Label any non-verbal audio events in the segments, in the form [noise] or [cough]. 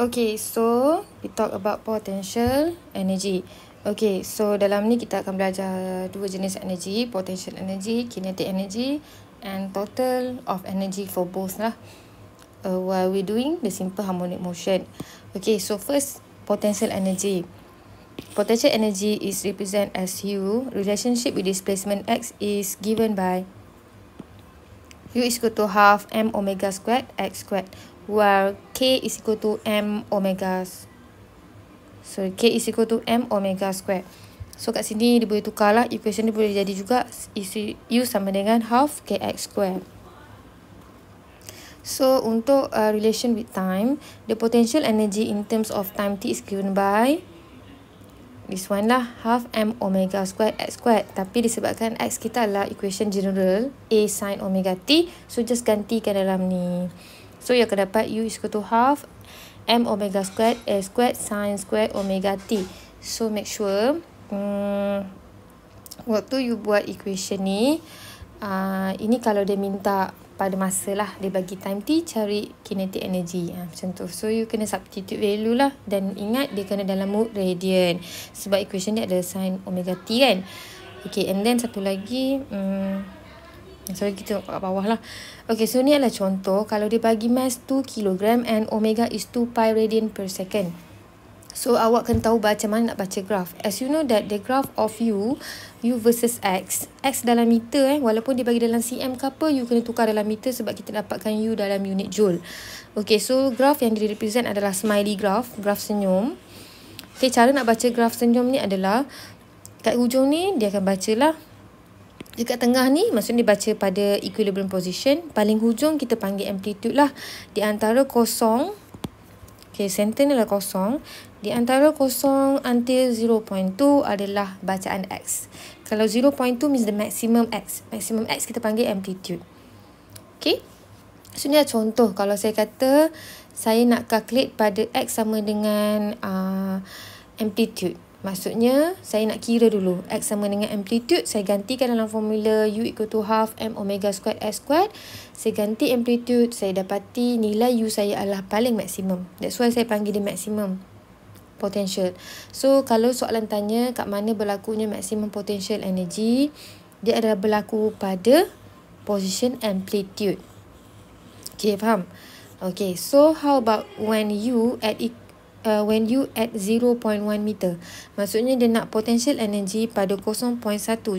Okay, so we talk about potential energy. Okay, so dalam ni kita akan belajar dua jenis energy, potential energy, kinetic energy and total of energy for both lah. Uh, while we doing the simple harmonic motion. Okay, so first potential energy. Potential energy is represent as U. Relationship with displacement X is given by U is equal to half M omega squared X squared where k is equal to m omega. So k is equal to m omega square. So kat sini dia boleh tukarlah equation ni boleh jadi juga isi u sama dengan half kx square. So untuk uh, relation with time, the potential energy in terms of time t is given by this one lah half m omega square x square. tapi disebabkan x kita adalah equation general a sin omega t so just gantikan dalam ni. So you akan dapat U is equal to half M omega squared A squared sin squared omega T. So make sure um, hmm, waktu you buat equation ni, uh, ini kalau dia minta pada masa lah, dia bagi time T cari kinetic energy. Ha, macam tu. So you kena substitute value lah. Dan ingat dia kena dalam mood radian. Sebab equation ni ada sin omega T kan. Okay and then satu lagi. Um, So kita tengok kat bawah lah Okay so ni adalah contoh Kalau dia bagi mass 2kg And omega is 2pi radian per second So awak kena tahu macam mana nak baca graf As you know that the graph of u, U versus X X dalam meter eh Walaupun dia bagi dalam cm ke apa You kena tukar dalam meter Sebab kita dapatkan U dalam unit joule Okay so graf yang dia represent adalah Smiley graf Graf senyum Okay cara nak baca graf senyum ni adalah Kat hujung ni dia akan bacalah dekat tengah ni maksudnya dia baca pada equilibrium position paling hujung kita panggil amplitude lah di antara kosong okay, center ni lah kosong di antara kosong until 0.2 adalah bacaan X kalau 0.2 means the maximum X maximum X kita panggil amplitude okay so ni contoh kalau saya kata saya nak calculate pada X sama dengan uh, amplitude Maksudnya saya nak kira dulu X sama dengan amplitude Saya gantikan dalam formula U equal to half M omega squared S squared Saya ganti amplitude Saya dapati nilai U saya adalah paling maksimum That's why saya panggil dia maksimum potential So kalau soalan tanya Kat mana berlakunya maksimum potential energy Dia adalah berlaku pada position amplitude Okay faham? Okay so how about when U at equal uh, when you at 0.1 meter. Maksudnya dia nak potential energy pada 0.1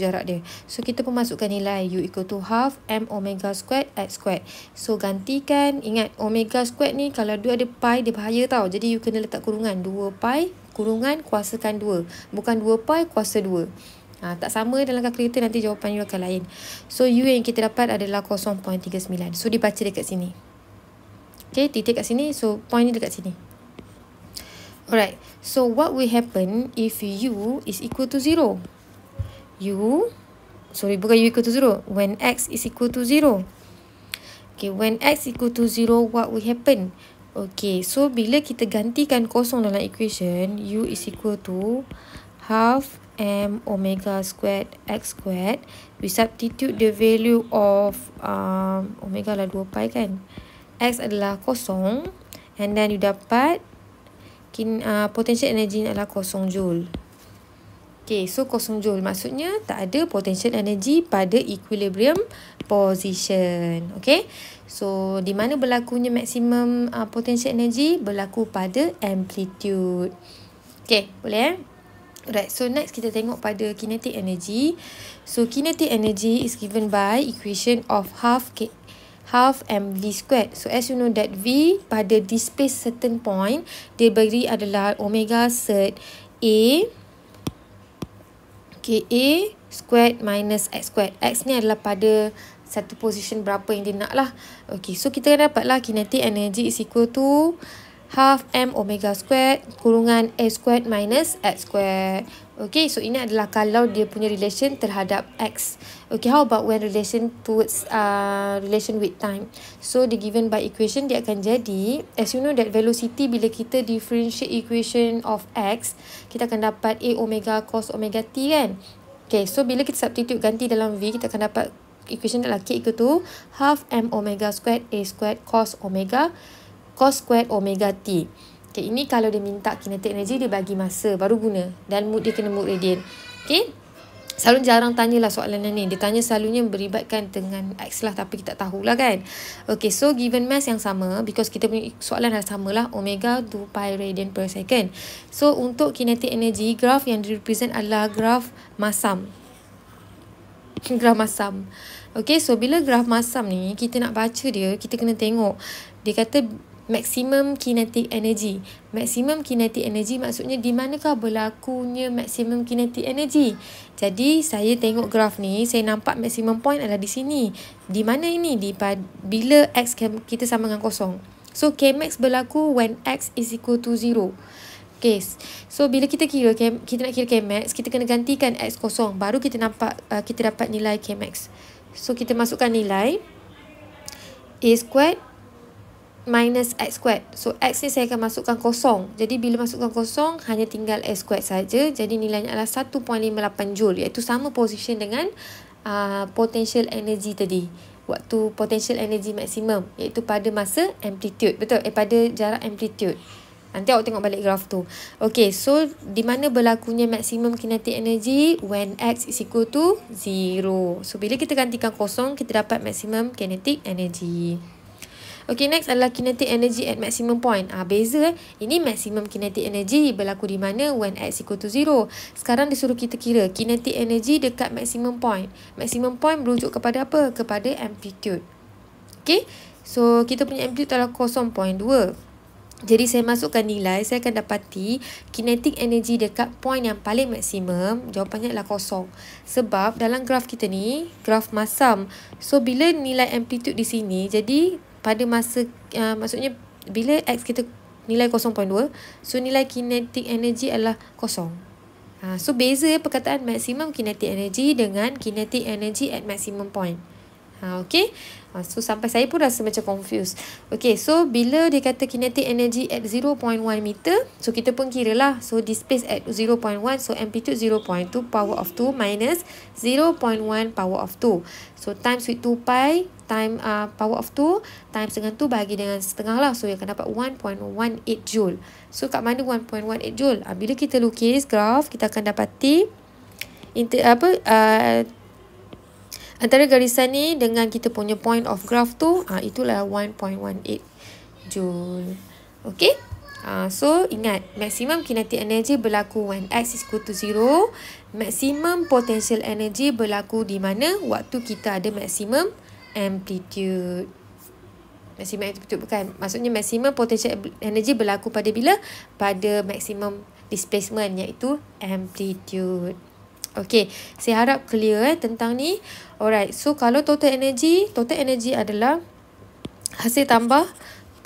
jarak dia. So kita pun masukkan nilai U equal to half M omega squared at squared. So gantikan, ingat omega squared ni kalau dua ada pi dia bahaya tau. Jadi you kena letak kurungan 2 pi kurungan kuasakan 2. Bukan 2 pi kuasa 2. Ha, tak sama dalam kalkulator nanti jawapan you akan lain. So U yang kita dapat adalah 0.39. So dibaca dekat sini. Okay, titik kat sini. So, point ni dekat sini. Alright, so what will happen if u is equal to 0? u, sorry, bukan u equal to 0. When x is equal to 0. Okay, when x equal to 0, what will happen? Okay, so bila kita gantikan kosong dalam equation, u is equal to half m omega squared x squared. We substitute the value of um, omega lah 2 pi kan. x adalah kosong. And then you dapat kin, uh, potential energy ni adalah kosong joule. Okay, so kosong joule maksudnya tak ada potential energy pada equilibrium position. Okay, so di mana berlakunya maksimum uh, potential energy? Berlaku pada amplitude. Okay, boleh eh? Right, so next kita tengok pada kinetic energy. So kinetic energy is given by equation of half K, half mv squared. So as you know that v pada displace certain point dia beri adalah omega cert a okay, a squared minus x squared. X ni adalah pada satu position berapa yang dia nak lah. Okay, so kita dapatlah kinetic energy is equal to half m omega squared kurungan a squared minus x squared. Okay, so ini adalah kalau dia punya relation terhadap X. Okay, how about when relation towards uh, relation with time? So, the given by equation, dia akan jadi, as you know that velocity bila kita differentiate equation of X, kita akan dapat A omega cos omega T kan? Okay, so bila kita substitute ganti dalam V, kita akan dapat equation adalah K ikut tu, half M omega squared A squared cos omega cos squared omega T. Okay, ini kalau dia minta kinetik energi dia bagi masa baru guna. Dan mood dia kena mood radiant. Okay. Selalu jarang tanyalah soalan ni. Dia tanya selalunya beribatkan dengan X lah tapi kita tak tahulah kan. Okay, so given mass yang sama because kita punya soalan dah sama lah. Omega 2 pi radian per second. So, untuk kinetic energy, graf yang direpresent adalah graf masam. [laughs] graf masam. Okay, so bila graf masam ni, kita nak baca dia, kita kena tengok. Dia kata maximum kinetic energy. Maximum kinetic energy maksudnya di manakah berlakunya maximum kinetic energy. Jadi saya tengok graf ni, saya nampak maximum point adalah di sini. Di mana ini? Di bila x kita sama dengan kosong. So K max berlaku when x is equal to zero. Okay. So bila kita kira K, kita nak kira K max, kita kena gantikan x kosong baru kita nampak uh, kita dapat nilai K max. So kita masukkan nilai a squared minus x squared. So x ni saya akan masukkan kosong. Jadi bila masukkan kosong, hanya tinggal x squared saja. Jadi nilainya adalah 1.58 joule iaitu sama position dengan uh, potential energy tadi. Waktu potential energy maksimum iaitu pada masa amplitude. Betul? Eh, pada jarak amplitude. Nanti awak tengok balik graf tu. Okay, so di mana berlakunya maksimum kinetic energy? When x is equal to 0. So, bila kita gantikan kosong, kita dapat maksimum kinetic energy. Okay, next adalah kinetic energy at maximum point. Ah, beza eh. Ini maximum kinetic energy berlaku di mana when x equal to zero. Sekarang disuruh kita kira kinetic energy dekat maximum point. Maximum point berujuk kepada apa? Kepada amplitude. Okay, so kita punya amplitude adalah 0.2. Jadi saya masukkan nilai, saya akan dapati kinetik energi dekat point yang paling maksimum, jawapannya adalah kosong. Sebab dalam graf kita ni, graf masam. So bila nilai amplitude di sini, jadi pada masa uh, maksudnya bila x kita nilai 0.2 so nilai kinetik energy adalah kosong uh, so beza perkataan maksimum kinetik energy dengan kinetik energy at maximum point Ha, okay. Ha, so sampai saya pun rasa macam confused. Okay. So bila dia kata kinetic energy at 0.1 meter. So kita pun kira lah. So displace at 0.1. So amplitude 0.2 power of 2 minus 0.1 power of 2. So times with 2 pi time uh, power of 2 times dengan 2 bagi dengan setengah lah. So, dia akan dapat 1.18 joule. So, kat mana 1.18 joule? Uh, bila kita lukis graf, kita akan dapati inter, apa, uh, antara garisan ni dengan kita punya point of graph tu ah uh, itulah 1.18 joule okay? uh, ah, so ingat maximum kinetic energy berlaku when x is equal to 0 maximum potential energy berlaku di mana waktu kita ada maximum amplitude maksimum amplitude bukan maksudnya maksimum potential energy berlaku pada bila pada maksimum displacement iaitu amplitude Okay, saya harap clear eh, tentang ni. Alright, so kalau total energy, total energy adalah hasil tambah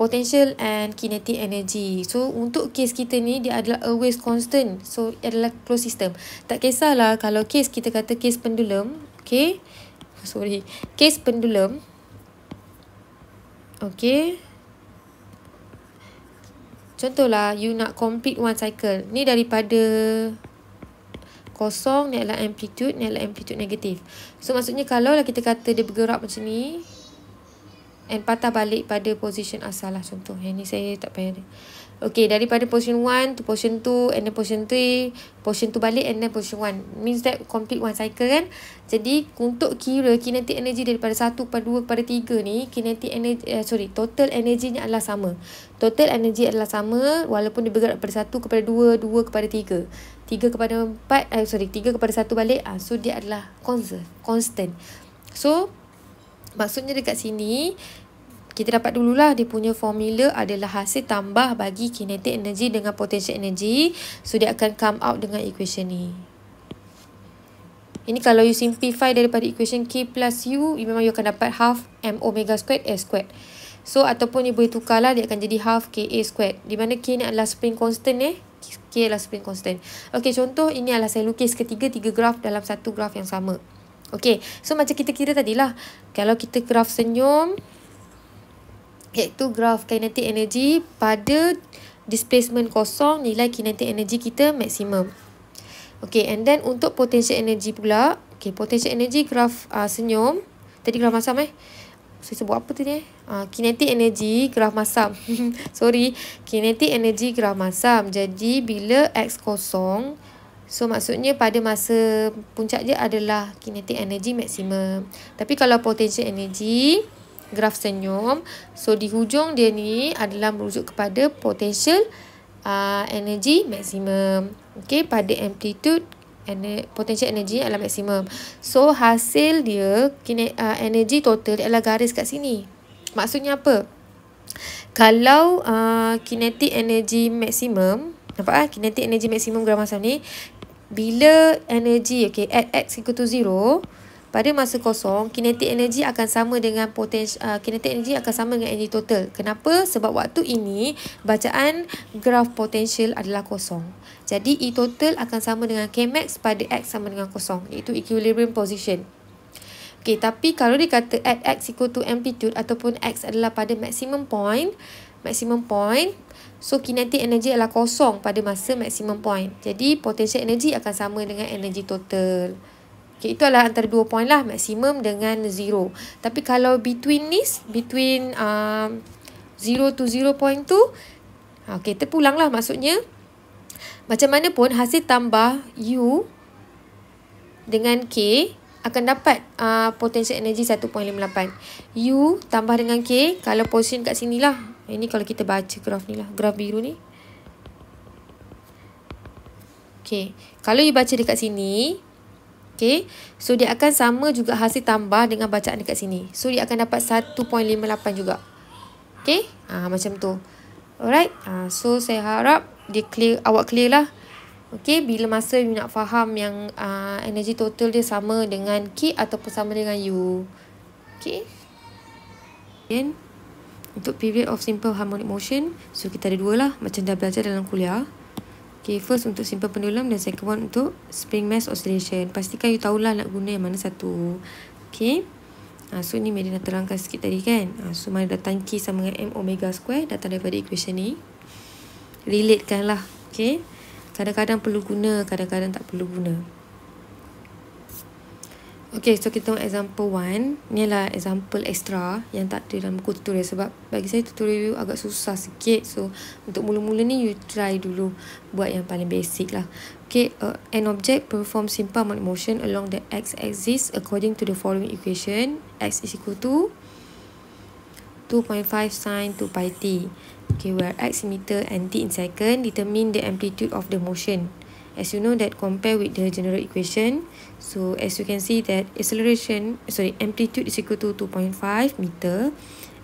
potential and kinetic energy. So, untuk kes kita ni, dia adalah always constant. So, adalah closed system. Tak kisahlah kalau kes kita kata kes pendulum. Okay, sorry. Kes pendulum. Okay. Contohlah, you nak complete one cycle. Ni daripada kosong ni adalah amplitude, ni adalah amplitude negatif. So maksudnya kalau lah kita kata dia bergerak macam ni and patah balik pada position asal lah contoh. Yang ni saya tak payah dia. Okay, daripada position 1 to position 2 and then position 3, position 2 balik and then position 1. Means that complete one cycle kan. Jadi untuk kira kinetic energy daripada 1 kepada 2 kepada 3 ni, kinetic energy, uh, sorry, total energy adalah sama. Total energy adalah sama walaupun dia bergerak daripada 1 kepada 2, 2 kepada 3. 3 kepada 4 eh, sorry 3 kepada 1 balik ah so dia adalah conserve constant so maksudnya dekat sini kita dapat dululah dia punya formula adalah hasil tambah bagi kinetik energi dengan potential energi so dia akan come out dengan equation ni ini kalau you simplify daripada equation K plus U, you memang you akan dapat half M omega squared A squared. So, ataupun you boleh tukarlah, dia akan jadi half KA squared. Di mana K ni adalah spring constant eh. K lah, spring constant. Okay, contoh ini adalah saya lukis ketiga tiga graf dalam satu graf yang sama. Okay, so macam kita kira tadilah. Kalau kita graf senyum, iaitu graf kinetic energy pada displacement kosong, nilai kinetic energy kita maksimum. Okay, and then untuk potential energy pula, okay, potential energy graf uh, ah, senyum, tadi graf masam eh, saya sebut apa tadi eh? Uh, kinetik energi graf masam. [laughs] Sorry. Kinetik energi graf masam. Jadi, bila X kosong, so maksudnya pada masa puncak dia adalah kinetik energi maksimum. Tapi kalau potensial energi, graf senyum. So, di hujung dia ni adalah merujuk kepada potensial uh, ah, energi maksimum. Okay, pada amplitude ener- potensi energi adalah maksimum. So hasil dia kine- uh, energy total adalah garis kat sini. Maksudnya apa? Kalau uh, kinetic energy maksimum, apa ah eh? kinetic energy maksimum gram masa ni bila energy okey at x equal to 0 pada masa kosong, kinetik energi akan sama dengan potensi, uh, kinetik energi akan sama dengan energi total. Kenapa? Sebab waktu ini, bacaan graf potensial adalah kosong. Jadi E total akan sama dengan K max pada X sama dengan kosong. Iaitu equilibrium position. Okey, tapi kalau dikata at X equal to amplitude ataupun X adalah pada maximum point, maximum point, so kinetic energy adalah kosong pada masa maximum point. Jadi potential energy akan sama dengan energy total. Okay, itu adalah antara dua point lah, maximum dengan zero. Tapi kalau between this, between um, zero to zero point tu, okay, terpulang lah maksudnya. Macam mana pun hasil tambah U dengan K akan dapat uh, potensial energi 1.58. U tambah dengan K kalau position kat sini lah. Ini eh, kalau kita baca graf ni lah. Graf biru ni. Okay. Kalau you baca dekat sini. Okay. So dia akan sama juga hasil tambah dengan bacaan dekat sini. So dia akan dapat 1.58 juga. Okay. Ah, ha, macam tu. Alright. Ha, so saya harap dia clear awak clear lah Okay, bila masa you nak faham yang uh, energy total dia sama dengan K ataupun sama dengan U. Okay. Then, untuk period of simple harmonic motion, so kita ada dua lah macam dah belajar dalam kuliah. Okay, first untuk simple pendulum dan second one untuk spring mass oscillation. Pastikan you tahulah nak guna yang mana satu. Okay. Uh, so, ni Medina terangkan sikit tadi kan. Uh, so, mana datang K sama dengan M omega square datang daripada equation ni relatekan lah okay? kadang-kadang perlu guna kadang-kadang tak perlu guna Okay, so kita tengok example one. ni lah example extra yang tak ada dalam buku tutorial sebab bagi saya tutorial you agak susah sikit so untuk mula-mula ni you try dulu buat yang paling basic lah Okay, uh, an object perform simple motion along the x axis according to the following equation x is equal to 2.5 sin 2 pi t Okay, where x meter and t in second determine the amplitude of the motion. As you know that compare with the general equation, so as you can see that acceleration, sorry, amplitude is equal to 2.5 meter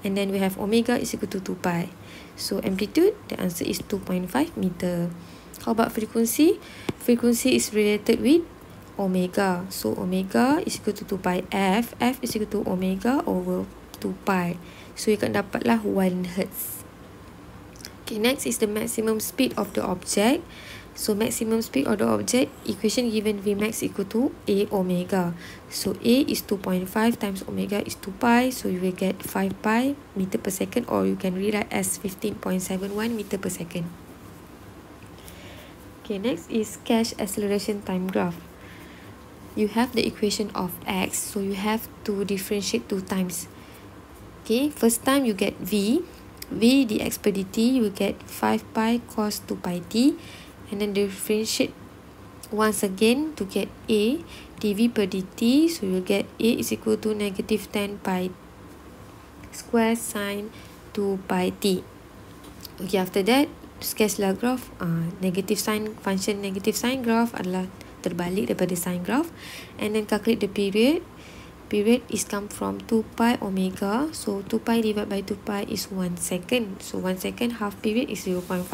and then we have omega is equal to 2 pi. So amplitude, the answer is 2.5 meter. How about frequency? Frequency is related with omega. So omega is equal to 2 pi f, f is equal to omega over 2 pi. So you akan dapatlah 1 hertz. Okay, next is the maximum speed of the object. So maximum speed of the object, equation given Vmax equal to A omega. So A is 2.5 times omega is 2 pi. So you will get 5 pi meter per second or you can rewrite as 15.71 meter per second. Okay, next is cash acceleration time graph. You have the equation of x. So you have to differentiate two times. Okay, first time you get V V the expedite you will get 5 pi cos 2 pi t and then differentiate once again to get A dV per dt so you'll get A is equal to negative 10 pi square sine 2 pi t okay after that Scheslar graph uh, negative sign function negative sign graph adalah terbalik daripada sign graph and then calculate the period period is come from 2 pi omega. So 2 pi divided by 2 pi is 1 second. So 1 second half period is 0.5.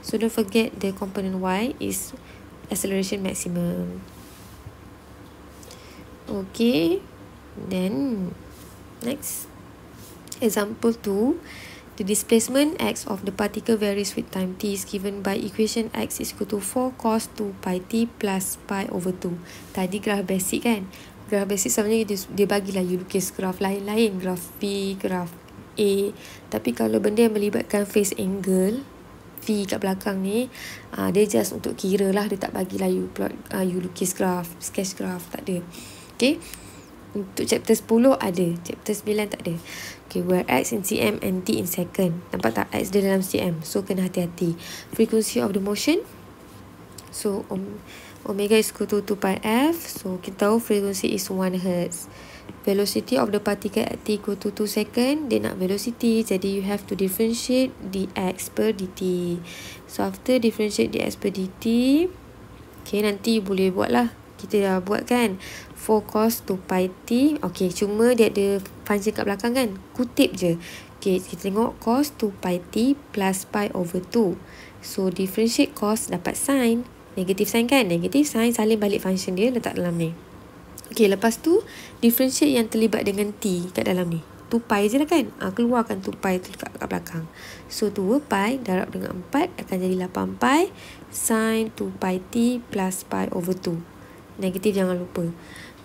So don't forget the component y is acceleration maximum. Okay, then next. Example 2, the displacement x of the particle varies with time t is given by equation x is equal to 4 cos 2 pi t plus pi over 2. Tadi graf basic kan? graf basic sebenarnya dia, dia bagilah you lukis graf lain-lain. Graf V, graf A. Tapi kalau benda yang melibatkan face angle, V kat belakang ni, uh, dia just untuk kira lah. Dia tak bagilah you, plot, uh, ah, you lukis graf, sketch graf, tak ada. Okay. Untuk chapter 10 ada. Chapter 9 tak ada. Okay, where X in CM and T in second. Nampak tak? X dia dalam CM. So, kena hati-hati. Frequency of the motion. So, um, Omega is equal to 2 pi f. So, kita tahu frequency is 1 hertz. Velocity of the particle at t equal to 2 second. Dia nak velocity. Jadi, you have to differentiate dx per dt. So, after differentiate dx per dt. Okay, nanti you boleh buat lah. Kita dah buat kan. 4 cos 2 pi t. Okay, cuma dia ada function kat belakang kan. Kutip je. Okay, kita tengok cos 2 pi t plus pi over 2. So, differentiate cos dapat sine. Negative sign kan? Negative sign salin balik function dia letak dalam ni. Okay, lepas tu, differentiate yang terlibat dengan T kat dalam ni. 2 pi je lah kan? Ha, keluarkan 2 pi tu kat, kat belakang. So, 2 pi darab dengan 4 akan jadi 8 pi sin 2 pi T plus pi over 2. Negative jangan lupa.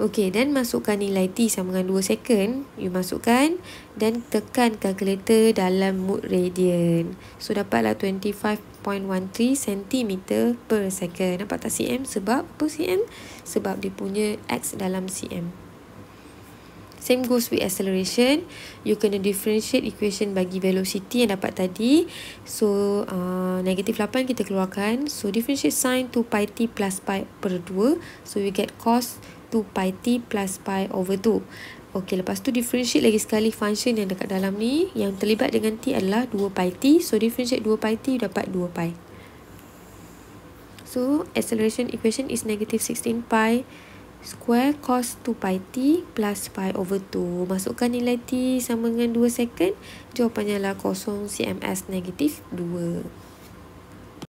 Okay, dan masukkan nilai T sama dengan 2 second. You masukkan dan tekan calculator dalam mode radian. So, dapatlah 25 0.13 cm per second. Nampak tak cm? Sebab apa cm? Sebab dia punya x dalam cm. Same goes with acceleration. You can differentiate equation bagi velocity yang dapat tadi. So, uh, negatif 8 kita keluarkan. So, differentiate sign 2 pi t plus pi per 2. So, we get cos 2 pi t plus pi over 2. Okey, lepas tu differentiate lagi sekali function yang dekat dalam ni yang terlibat dengan t adalah 2 pi t. So differentiate 2 pi t dapat 2 pi. So acceleration equation is negative 16 pi square cos 2 pi t plus pi over 2. Masukkan nilai t sama dengan 2 second. Jawapannya adalah kosong CMS negatif 2.